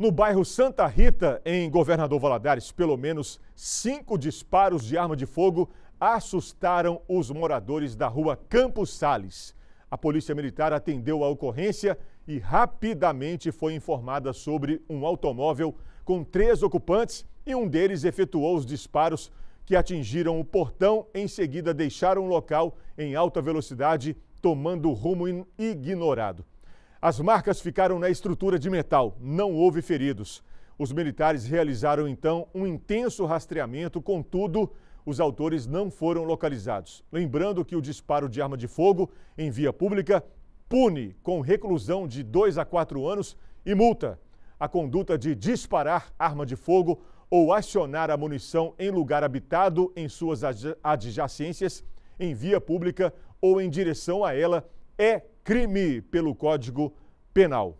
No bairro Santa Rita, em Governador Valadares, pelo menos cinco disparos de arma de fogo assustaram os moradores da rua Campos Sales. A Polícia Militar atendeu a ocorrência e rapidamente foi informada sobre um automóvel com três ocupantes e um deles efetuou os disparos que atingiram o portão, em seguida deixaram o local em alta velocidade, tomando rumo ignorado. As marcas ficaram na estrutura de metal, não houve feridos. Os militares realizaram então um intenso rastreamento, contudo, os autores não foram localizados. Lembrando que o disparo de arma de fogo em via pública pune com reclusão de 2 a 4 anos e multa. A conduta de disparar arma de fogo ou acionar a munição em lugar habitado em suas adjacências, em via pública ou em direção a ela é crime pelo Código Penal.